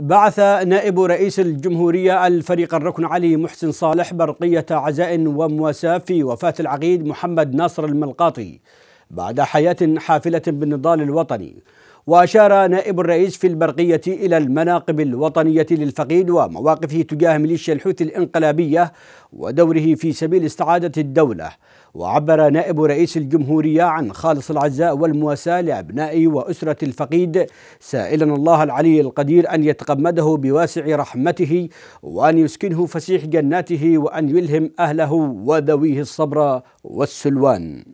بعث نائب رئيس الجمهورية الفريق الركن علي محسن صالح برقية عزاء ومواساة في وفاة العقيد محمد ناصر الملقاطي بعد حياة حافلة بالنضال الوطني وأشار نائب الرئيس في البرقية إلى المناقب الوطنية للفقيد ومواقفه تجاه ميليشيا الحوثي الانقلابية ودوره في سبيل استعادة الدولة وعبر نائب رئيس الجمهورية عن خالص العزاء والمواساة لأبناء وأسرة الفقيد سائلا الله العلي القدير أن يتقمده بواسع رحمته وأن يسكنه فسيح جناته وأن يلهم أهله وذويه الصبر والسلوان